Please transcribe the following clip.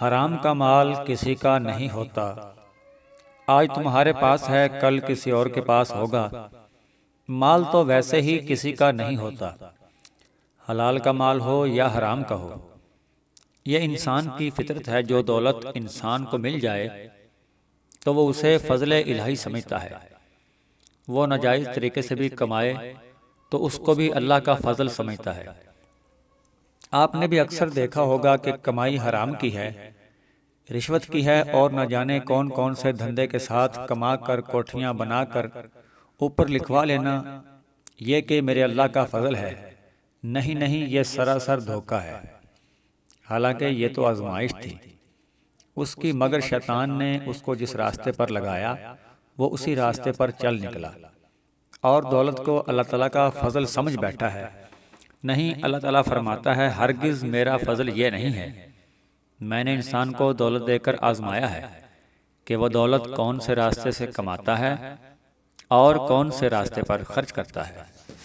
हराम का माल किसी का नहीं होता आज तुम्हारे पास है कल किसी और के पास होगा माल तो वैसे ही किसी का नहीं होता हलाल का माल हो या हराम का हो यह इंसान की फितरत है जो दौलत इंसान को मिल जाए तो वो उसे फजल इलाही समझता है वो नाजायज़ तरीके से भी कमाए तो उसको भी अल्लाह का फजल समझता है आपने भी अक्सर देखा होगा कि कमाई हराम की है रिश्वत की है और न जाने कौन कौन से धंधे के साथ कमा कर कोठियाँ बना कर ऊपर लिखवा लेना ये कि मेरे अल्लाह का फजल है नहीं नहीं ये सरासर धोखा है हालांकि ये तो आजमाइश थी उसकी मगर शैतान ने उसको जिस रास्ते पर लगाया वो उसी रास्ते पर चल निकला और दौलत को अल्लाह तला का फजल समझ बैठा है नहीं अल्लाह ताला फरमाता है हरगिज़ मेरा फजल ये नहीं है मैंने इंसान को दौलत देकर आजमाया है कि वह दौलत कौन से रास्ते से कमाता है और कौन से रास्ते पर खर्च करता है